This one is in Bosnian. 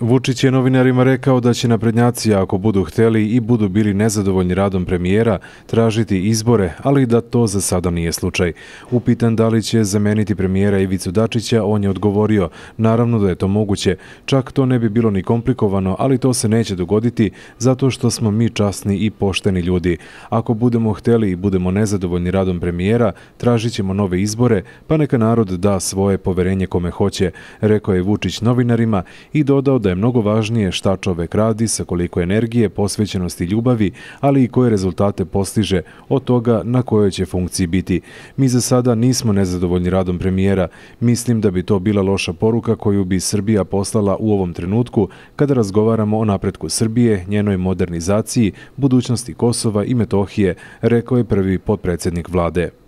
Vučić je novinarima rekao da će naprednjaci, ako budu hteli i budu bili nezadovoljni radom premijera, tražiti izbore, ali da to za sada nije slučaj. Upitan da li će zameniti premijera Ivicu Dačića, on je odgovorio, naravno da je to moguće, čak to ne bi bilo ni komplikovano, ali to se neće dogoditi zato što smo mi časni i pošteni ljudi. Ako budemo hteli i budemo nezadovoljni radom premijera, tražit ćemo nove izbore, pa neka narod da svoje poverenje kome hoće, rekao je Vučić novinarima i dodao da je mnogo važnije šta čovek radi, sa koliko energije, posvećenosti, ljubavi, ali i koje rezultate postiže od toga na kojoj će funkciji biti. Mi za sada nismo nezadovoljni radom premijera. Mislim da bi to bila loša poruka koju bi Srbija poslala u ovom trenutku kada razgovaramo o napretku Srbije, njenoj modernizaciji, budućnosti Kosova i Metohije, rekao je prvi podpredsednik vlade.